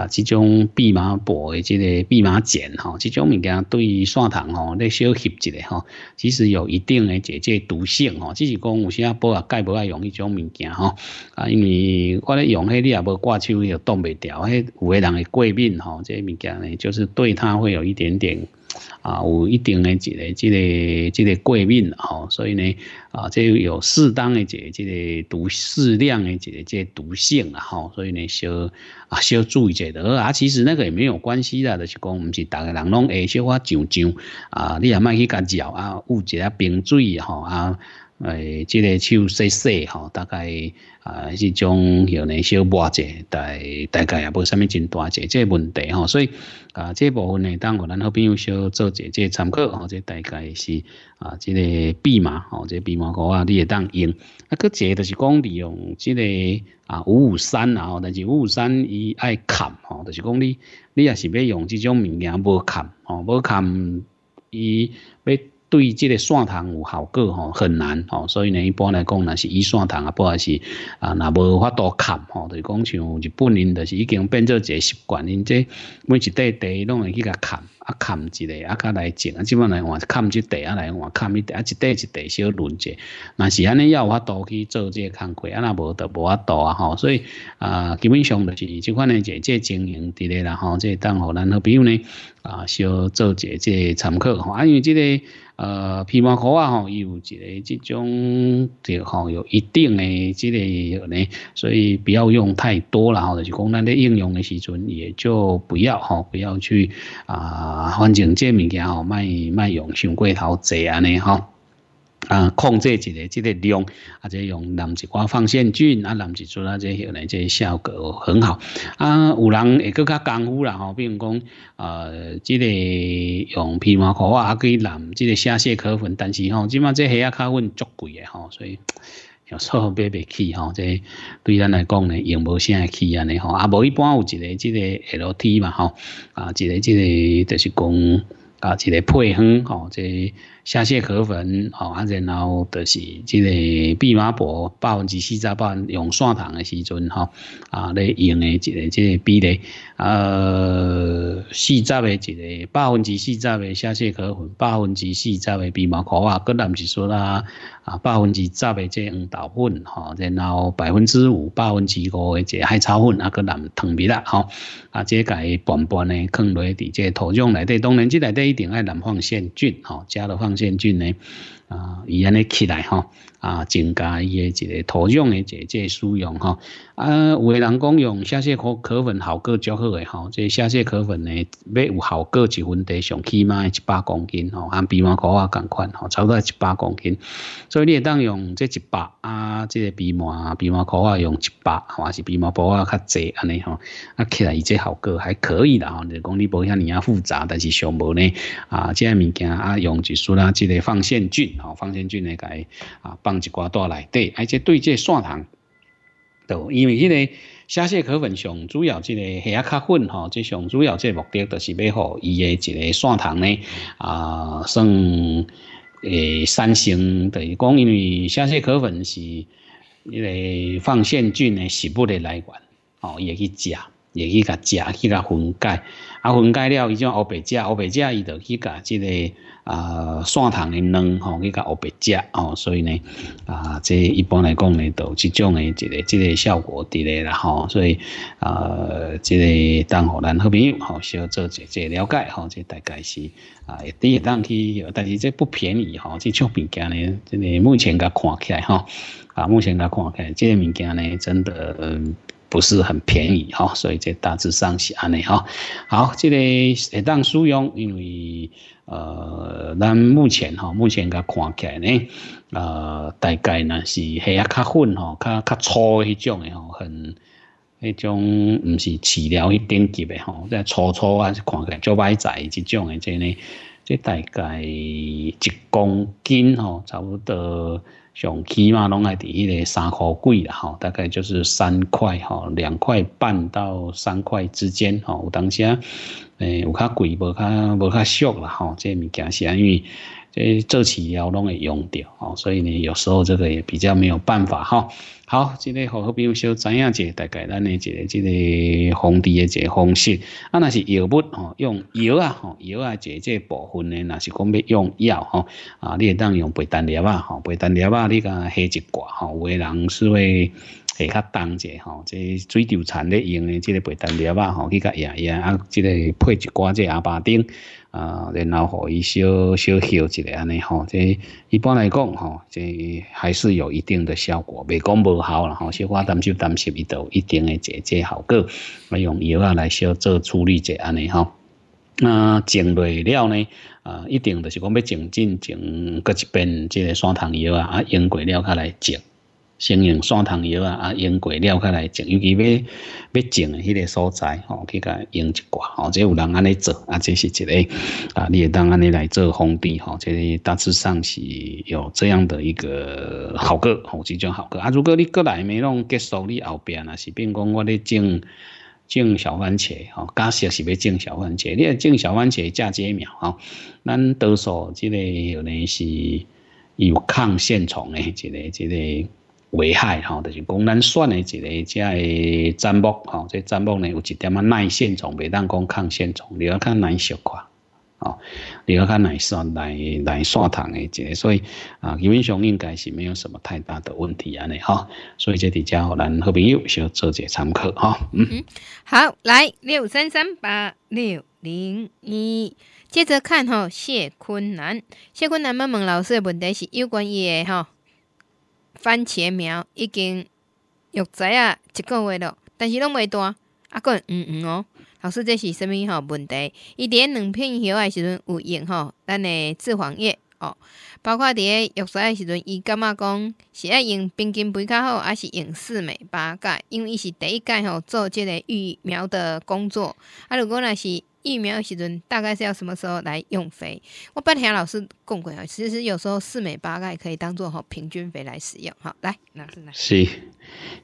啊，这种蓖麻薄的即个蓖麻碱吼，这种物件对于蒜糖吼，咧小吸一个吼，其实有一定的解解毒性吼，只是讲有些补啊钙。无爱用迄种物件吼啊，因为我咧用迄，你也无挂手又冻袂掉，迄有个人会过敏吼，这物件呢，就是对它会有一点点啊，有一定的一个即个即个过敏吼，所以呢啊，这有适当的一个个毒，适量的一个即毒性啊吼，所以呢，小啊小注意一下得啊，其实那个也没有关系啦，就是讲唔是，大个人拢会小可上上啊，你也卖去甲嚼啊，捂一者冰水吼啊。诶，即个手细细吼，大概啊是种吓呢小抹者，大大概也无甚物真大者，即个问题吼，所以啊，即部分呢，当互咱好朋友小做者即个参考，或个、大概是啊，即个笔嘛吼，即笔码卡啊，你也当用。啊，佫一个就是讲利用即个啊五五三啊，但是五五三伊爱砍吼，就是讲你你也是要用即种物件无砍吼，无砍伊要。对这个蒜糖有好过吼，很难吼，所以呢，一般来讲呢是依蒜糖啊，不管是啊，那无法多砍吼，就是讲像日本人，就是已经变做一个习惯，因这每一块地拢会去甲砍啊砍一个啊，再来种啊，即本来换砍一块地啊，来换砍一块啊，一块一块小轮着，那是安尼要有法多去做这个工作啊，那无就无法多啊吼，所以啊，基本上就是即款呢，这这经营之类啦吼，这当互咱好朋友呢啊，小做一这参考吼，啊，因为这个。呃，皮膜膏啊吼，有一个这种就吼有一定的这个呢，所以不要用太多了吼。就讲咱在应用的时阵，也就不要吼，不要去啊，反正这物件吼，卖卖用，上过头济安尼吼。啊，控制一个这个量，啊，用南极光放线菌啊，南极做啊，这些效果很好。啊，有人会更加功夫啦吼，比如讲，呃，即个用皮毛可瓦啊，可以染即个虾蟹壳粉，但是吼，即马即虾壳粉足贵的吼，所以有不起。别别去吼，对咱来讲呢，用无啥去啊，呢吼，啊，无一般有一个即个 L T 嘛吼，啊，一个即个就是讲啊，一个配方吼，虾蟹壳粉，吼，啊，然后就是即个蓖麻粕，百分之四十，八用砂糖的时阵，哈，啊，咧用的这个即个比例，呃，四十的一个百分之四十的虾蟹壳粉，百分之四十的蓖麻粕啊，搁蓝是说啦，啊，百分之十的即黄豆粉，吼，然后百分之五，百分之五的这海草粉，啊，搁蓝藤皮啦，吼，啊，这家拌拌的，放落去，伫这土壤内底，当然，即内底一定爱南方现菌，吼，加落去。先进技啊，伊安尼起来吼，啊增加伊个一个土壤个渐个使用吼，啊有个人讲用虾蟹壳壳粉效果较好个吼，即虾蟹壳粉呢要有效果一分地上起码一百公斤吼，按比麻壳啊共款吼，差不多一百公斤，所以你当用即一百啊，即个比麻比麻壳啊用一百，还是比麻布啊较济安尼吼，啊起来伊即效果还可以啦吼，你讲你不要尔啊复杂，但是上无呢啊即个物件啊用一束啦，即个放线菌。哦，放线菌来改啊，放一挂带来对，而且对这蒜糖，都因为迄个虾蟹壳粉上主要这个下壳粉哈，即上主要这目的就是要予伊个一个蒜糖呢啊，算诶，三星，等于讲，因为虾蟹壳粉是伊个放线菌的食物的来管，哦，也去食，也去甲食，去甲分解。啊，分解了伊种乌白胶，乌白胶伊就去甲即个啊，砂糖的卵吼去甲乌白胶哦，所以呢啊，即一般来讲呢，就即种的即个即个效果伫咧啦吼，所以啊，即个当互咱好朋友吼，小做一即了解吼，即大概是啊，也当去，但是即不便宜吼，即种物件呢，即个目前甲看起来吼，啊，目前甲看起来即个物件呢，真的。不是很便宜哈，所以这大致上是安内哈。好，这个里当使用，因为呃，咱目前哈，目前个看起来呢，呃，大概呢是黑啊较混哈，较较粗迄种的吼，很迄种唔是饲料去等级的吼，即粗粗啊，是看起来做外在这种的，即呢，即大概一公斤吼，差不多。上起码拢爱第迄个三块贵啦吼，大概就是三块吼，两块半到三块之间吼，有当时啊，诶，有较贵，无较无较俗啦吼，这物件先，因为这做饲料拢会用到吼，所以呢，有时候这个也比较没有办法吼。好，即个好好朋友，小知影者，大概咱诶一个即个防治诶一个方式。啊，那是药物吼，用药啊吼，药啊，即个部分呢，那是讲要用药吼。啊，你会当用白丹叶啊吼，白丹叶啊，你甲下一挂吼，有诶人是会下较重者吼，即个水牛参咧用诶，即个白丹叶啊吼，去甲压压啊，即个配一挂即啊，阿巴丁。啊，然后互伊小小烧一下安尼吼，即一般来讲吼，即还是有一定的效果，未讲无效啦吼。小我担心担心伊都一定的这这效果，我用药啊来小做处理者安尼吼。那整类了呢？啊，一定就是讲要整进整各一边即个山虫药啊，啊，用过了开来整。先用蒜汤药啊，啊，用过料开来种，尤其要要种诶迄个所在吼，去甲用一寡吼，即有人安尼做，啊，这是一个啊，你当安尼来做封闭吼，即大致上是有这样的一个效果吼，即种效果啊，如果你过来，咪弄结束你后边啊，是，比如讲我咧种种小番茄吼，假设是要种小番茄，你若种小番茄嫁接苗吼，咱多数即个有哩是有抗线虫的，即个即个。危害吼，就是讲咱选的一个即个节目吼，即节目呢有一点啊耐线虫，未当讲抗线虫，你要看耐熟块，哦，你要看耐酸、耐耐酸糖的一个，所以啊，基本上应该是没有什么太大的问题安尼哈，所以即条交咱好朋友做做些参考哈。嗯，好，来六三三八六零一，接着看哈，谢坤南，谢坤南问老师的问题是有关于诶吼。番茄苗已经育仔啊一个月了，但是拢袂大，啊个黄黄哦，老师这是什物吼问题？伊咧两片叶诶时阵有用吼，咱诶制黄液哦，包括伫咧育仔诶时阵，伊感觉讲是爱用冰晶肥较好，还是用四美八钙？因为伊是第一届吼做即个育苗的工作，啊，如果若是。疫苗时阵大概是要什么时候来用肥？我白天老师共过啊，其实有时候四美八钙可以当做吼平均肥来使用。好，来是是，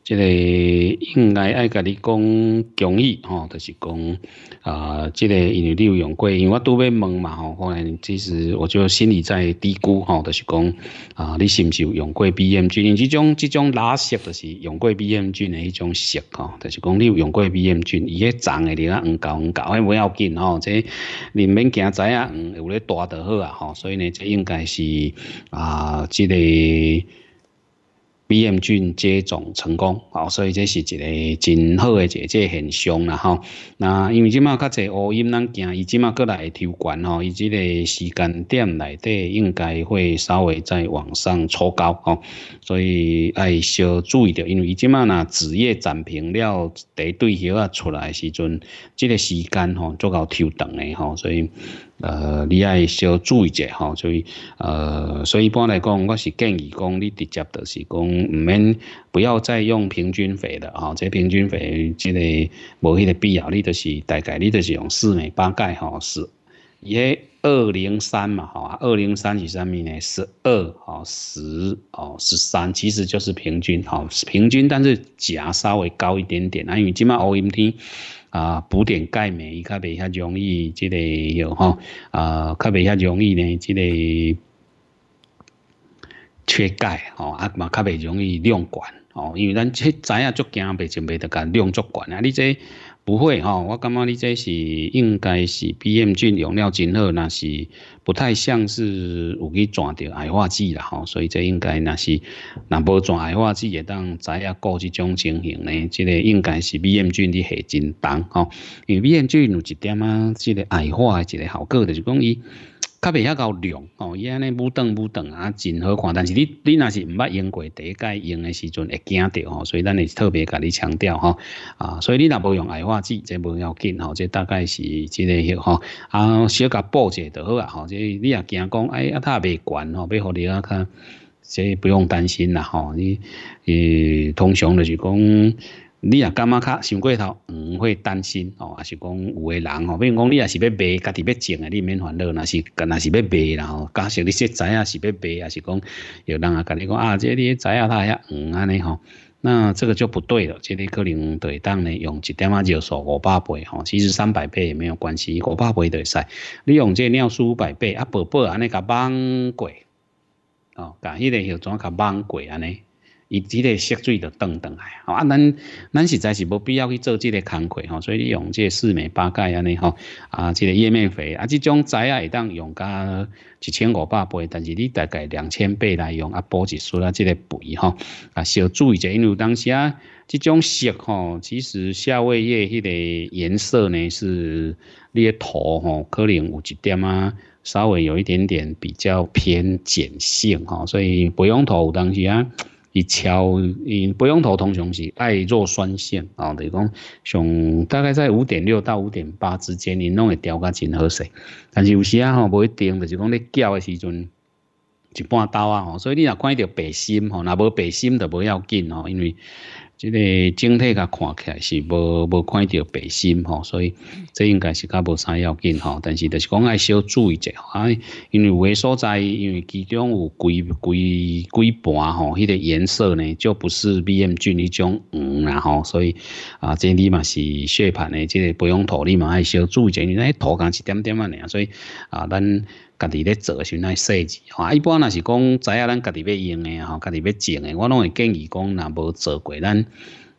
这个应该爱甲你讲讲义吼，就是讲啊，这个因为你有用过，因为我都要问嘛吼。后来其实我就心里在低估吼，就是讲啊，你是不是有用过 B M G？因这种这种垃圾就是用过 B M G 的一种色吼，就是讲你有用过 B M G，伊迄长诶，你啊五高五高，哎，我要记。然后，这人们惊知啊，有咧大得好啊，吼，所以呢，这应该是啊，这个。B M 菌接种成功，所以这是一个真好诶一个现象啦吼。那因为即卖较侪乌阴难行，伊即卖过来抽悬哦，伊即个时间点内底应该会稍微再往上搓高所以爱小注意着，因为伊即卖呐子业暂停了第一对啊出来时阵，即个时间吼足够抽长的吼，所以。呃，你爱小注意者吼，所以呃，所以一般来讲，我是建议讲，你直接就是讲，唔免不要再用平均肥的吼，这平均肥，即个无迄个必要，你就是大概你就是用四美八盖吼，十，伊迄二零三嘛，吼，二零三是多米呢？十二吼，十哦，十三，其实就是平均，好，平均，但是价稍微高一点点啊，因为今麦乌阴天，啊，补点钙镁，伊较袂遐容易，即个有吼，啊，较袂遐容易呢，即个缺钙吼，啊嘛较袂容易量悬吼，因为咱去知影足惊，袂就袂得干量足悬啊，你这。不会吼，我感觉你这是应该是 B M 菌用了真好，那是不太像是有去转着癌化剂啦吼，所以这应该那是那无转癌化剂也当知影过这种情形呢，即个应该是 B M 菌的下真重吼，因为 B M 菌有一点啊，即个癌化的一个效果就是讲伊。较袂遐够亮哦，伊安尼乌灯乌灯啊，真好看。但是你你若是毋捌用过，第一界用诶时阵会惊着吼，所以咱会特别甲你强调吼啊。所以你若无用矮化剂，这无要紧吼，这大概是即个许吼啊，小甲布者就好啊吼。这你若惊讲哎，他未悬吼，要互你啊较，这不用担心啦吼。你呃，通常就是讲。你也感觉较想过头，唔会担心哦。还是讲有个人哦，比如讲你也是要卖，家己要种的，你免烦恼。那是，那是要卖然后，加上你说知啊，是要卖，还是讲有人啊跟你讲啊，这里食材他遐黄安尼吼。那这个就不对了，这里可能对当咧用一点啊，就说五百倍吼，其实三百倍也没有关系，五百倍都使。你用这尿素五百倍啊，宝宝安尼甲猛过哦，甲迄个又怎甲猛过安尼？伊即个色水就断断来吼，啊，咱咱实在是无必要去做即个工课吼，所以用这四美八盖安尼吼啊，即个叶面肥啊，即种仔啊会当用加一千五百倍，但是你大概两千倍来用啊，补一疏啊，即个肥吼啊，小注意者，因为当时啊，即种色吼，其实下位叶迄个颜色呢是你涂吼，可能有一点啊，稍微有一点点比较偏碱性吼，所以不用涂，当时啊。一敲，伊不用头通常是爱弱酸性哦，就是讲上大概在五点六到五点八之间，你拢会调噶真好势。但是有时啊吼，无一定，就是讲你叫的时阵就半刀啊吼，所以你若看到白心吼，若无白心就不要紧吼，因为。即个整体甲看起来是无无看到白心吼，所以这应该是较无啥要紧吼。但是就是讲爱小注意者，因为有诶所在，因为其中有几几几盘吼，迄个颜色呢就不是 B M G 迄种黄然后，所以啊，即你嘛是血盘诶，即个保养土你嘛爱小注意者，因为涂土干是点点啊，所以啊，咱。家己咧做是那设计吼，一般若是讲，知影咱家己要用诶吼，家己要种诶，我拢会建议讲，若无做过，咱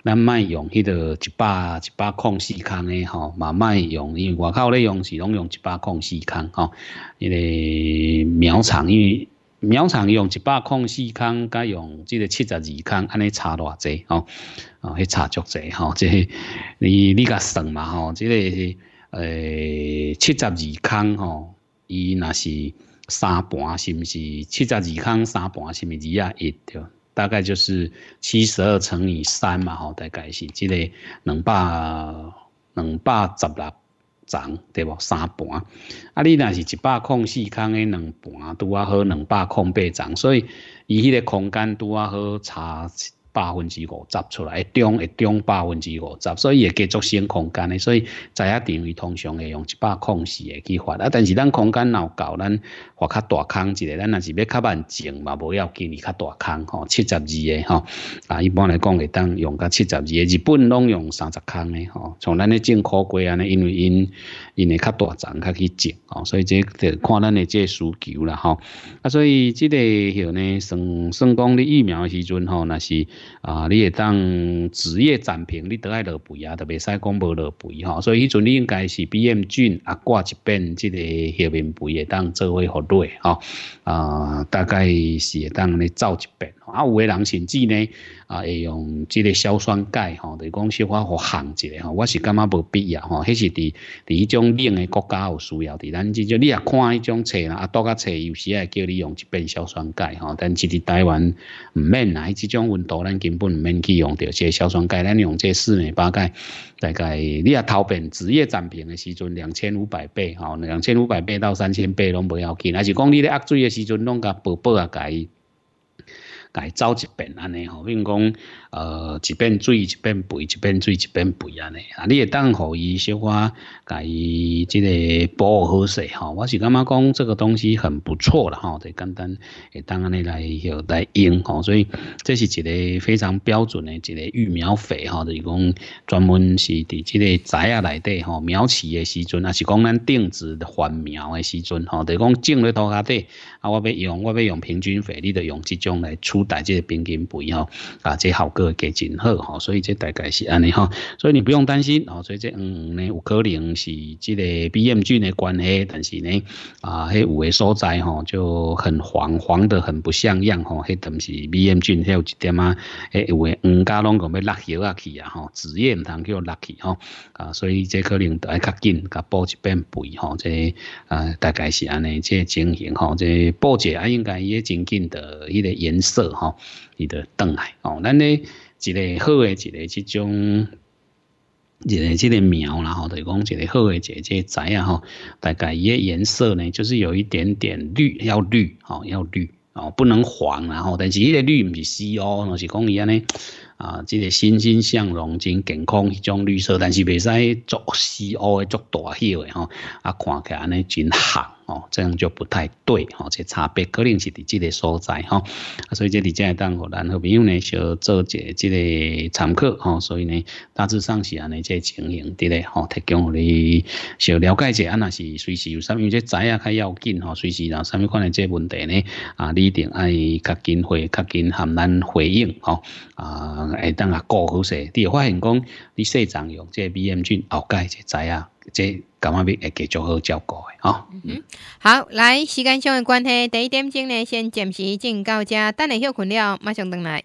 咱卖用迄个一百一百空四康诶吼，嘛卖用，因为外口咧用是拢用一百空四康吼，迄个苗场为苗场用一百空四康，甲用即个七十二康，安尼差偌济吼，哦迄差足济吼，即系你你甲算嘛吼，即个诶七十二康吼。伊那是三盘，是不是七十二空三盘，是是二啊？一对？大概就是七十二乘以三嘛，吼，大概是即个两百两百十六张对无？三盘啊，你那是一百空四空诶，两盘拄啊好两百空八张，所以伊迄个空间拄啊好差。百分之五十出来，中一中百分之五十，所以也给足升空间的，所以在阿定义通常会用一百空时的计划啊。但是咱空间闹够，咱画较大空一个，咱若是要较慢种嘛，无要建立较大空吼。七十二个吼，啊，一般来讲会当用个七十二，日本拢用三十空的吼。从咱的种可贵安尼，因为因因为较大种，较去种吼，所以这得看咱的这需求啦吼。啊，所以即个像呢，算算讲咧疫苗的时阵吼，那是。啊，你会当职业展平，你得爱落肥啊，都别使讲无落肥吼。所以迄阵你应该是 B M j 啊，挂一遍这个下面肥会当做为好对吼。啊，大概是会当你走一遍。啊，有诶人甚至呢。啊，会用即个硝酸钙吼，就是讲小可互含一下吼。我是感觉无必要吼，迄是伫伫迄种冷诶国家有需要伫咱即种你也看迄种册啦，啊，倒较册有时也叫你用一遍硝酸钙吼，但是伫台湾毋免啦，迄种温度咱根本毋免去用着即个硝酸钙，咱用这四美八钙。大概你也头品职业产品诶时阵两千五百倍吼，两千五百倍到三千倍拢不要紧。还是讲你咧压水诶时阵，拢甲薄薄啊改。改走一遍安尼吼，比如讲。呃，一边水一边肥，一边水一边肥安尼，啊，你也当互伊小可，甲伊即个保护好势吼。我是感觉讲这个东西很不错了吼，就简单会当安尼来来用吼。所以这是一个非常标准的一个育苗肥吼，就是讲专门是伫即个栽啊内底吼苗起的时阵，也是讲咱定植换苗的时阵吼，就是讲种咧土下底啊，我要用我要用平均肥，你著用即种来取代即个平均肥吼，啊，即个效果。都给真好哈，所以这大概是安尼哈，所以你不用担心哦。所以这嗯呢，有可能是这个 B M G 的关系，但是呢啊，迄有的所在哈就很黄黄的，很不像样哈。迄等是 B M G，还有一点啊，迄有的黄家拢讲要落起啊去啊哈，紫叶唔通叫落去哈啊，所以这可能待较近，佮补一遍肥哈。这啊大概是安尼，这情形哈，这补者啊应该也真紧的，迄个颜色哈。你的邓来哦，咱咧一个好诶，一个即种一个即个苗然后就是讲一个好诶一个即个仔啊吼，大概伊个颜色呢就是有一点点绿，要绿哦，要绿哦，不能黄然后，但是伊个绿毋是死哦，是讲伊安尼。啊，即个欣欣向荣、真健康、迄种绿色，但是未使足西欧诶足大起诶吼，啊，看起来安尼真合吼，这样就不太对吼，即差别可能是伫即个所在吼，啊，所以即伫即个当互咱好朋友呢，小做者即个参考吼，所以呢，大致上是安尼即情形伫咧吼，提供互你小了解者，啊，若是随时有啥，物，即知影较要紧吼，随时然后啥物款诶即问题呢，啊，你一定爱较紧回、较紧含咱回应吼，啊。会等下顾好食，啲发现讲你细长用，即个 B M 菌后盖只仔啊，即感觉俾会继续好照顾嘅，嗬。嗯，好，来时间上的关系，第一点钟咧，先暂时进到遮，等你休困了，马上回来。